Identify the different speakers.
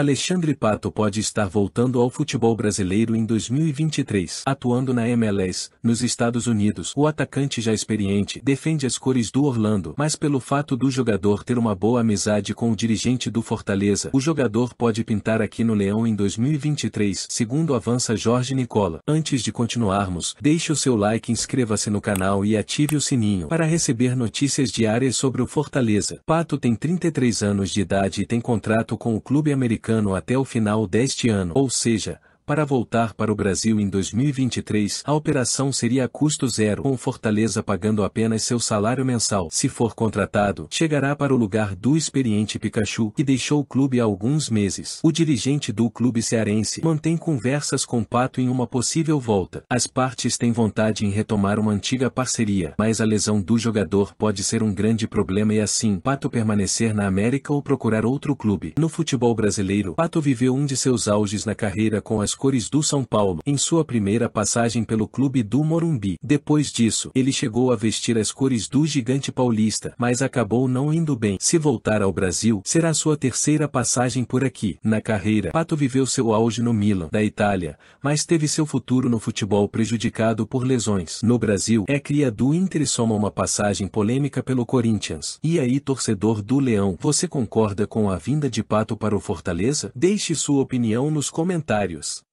Speaker 1: Alexandre Pato pode estar voltando ao futebol brasileiro em 2023, atuando na MLS, nos Estados Unidos. O atacante já experiente defende as cores do Orlando, mas pelo fato do jogador ter uma boa amizade com o dirigente do Fortaleza, o jogador pode pintar aqui no Leão em 2023, segundo avança Jorge Nicola. Antes de continuarmos, deixe o seu like, inscreva-se no canal e ative o sininho para receber notícias diárias sobre o Fortaleza. Pato tem 33 anos de idade e tem contrato com o clube americano americano até o final deste ano, ou seja, para voltar para o Brasil em 2023, a operação seria a custo zero com Fortaleza pagando apenas seu salário mensal. Se for contratado, chegará para o lugar do experiente Pikachu, que deixou o clube há alguns meses. O dirigente do clube cearense mantém conversas com Pato em uma possível volta. As partes têm vontade em retomar uma antiga parceria, mas a lesão do jogador pode ser um grande problema e assim Pato permanecer na América ou procurar outro clube. No futebol brasileiro, Pato viveu um de seus auges na carreira com as cores do São Paulo em sua primeira passagem pelo clube do Morumbi. Depois disso, ele chegou a vestir as cores do gigante paulista, mas acabou não indo bem. Se voltar ao Brasil, será sua terceira passagem por aqui. Na carreira, Pato viveu seu auge no Milan, da Itália, mas teve seu futuro no futebol prejudicado por lesões. No Brasil, é cria do Inter e soma uma passagem polêmica pelo Corinthians. E aí, torcedor do Leão, você concorda com a vinda de Pato para o Fortaleza? Deixe sua opinião nos comentários.